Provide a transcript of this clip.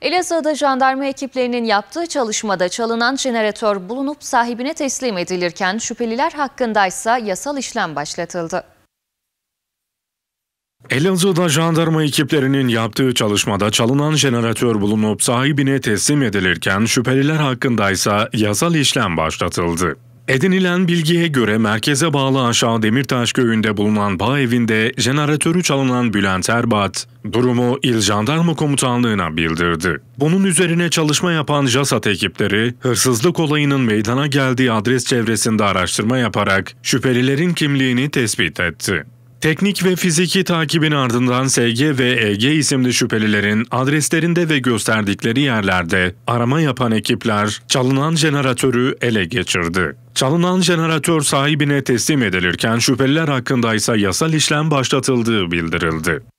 Elazığ'da jandarma ekiplerinin yaptığı çalışmada çalınan jeneratör bulunup sahibine teslim edilirken şüpheliler hakkındaysa yasal işlem başlatıldı. Elazığ'da jandarma ekiplerinin yaptığı çalışmada çalınan jeneratör bulunup sahibine teslim edilirken şüpheliler hakkındaysa yasal işlem başlatıldı. Edinilen bilgiye göre merkeze bağlı aşağı Demirtaş köyünde bulunan bağ evinde jeneratörü çalınan Bülent Erbat, durumu İl Jandarma Komutanlığı'na bildirdi. Bunun üzerine çalışma yapan JASAT ekipleri, hırsızlık olayının meydana geldiği adres çevresinde araştırma yaparak şüphelilerin kimliğini tespit etti. Teknik ve fiziki takibin ardından SG ve EG isimli şüphelilerin adreslerinde ve gösterdikleri yerlerde arama yapan ekipler çalınan jeneratörü ele geçirdi. Çalınan jeneratör sahibine teslim edilirken şüpheliler hakkında ise yasal işlem başlatıldığı bildirildi.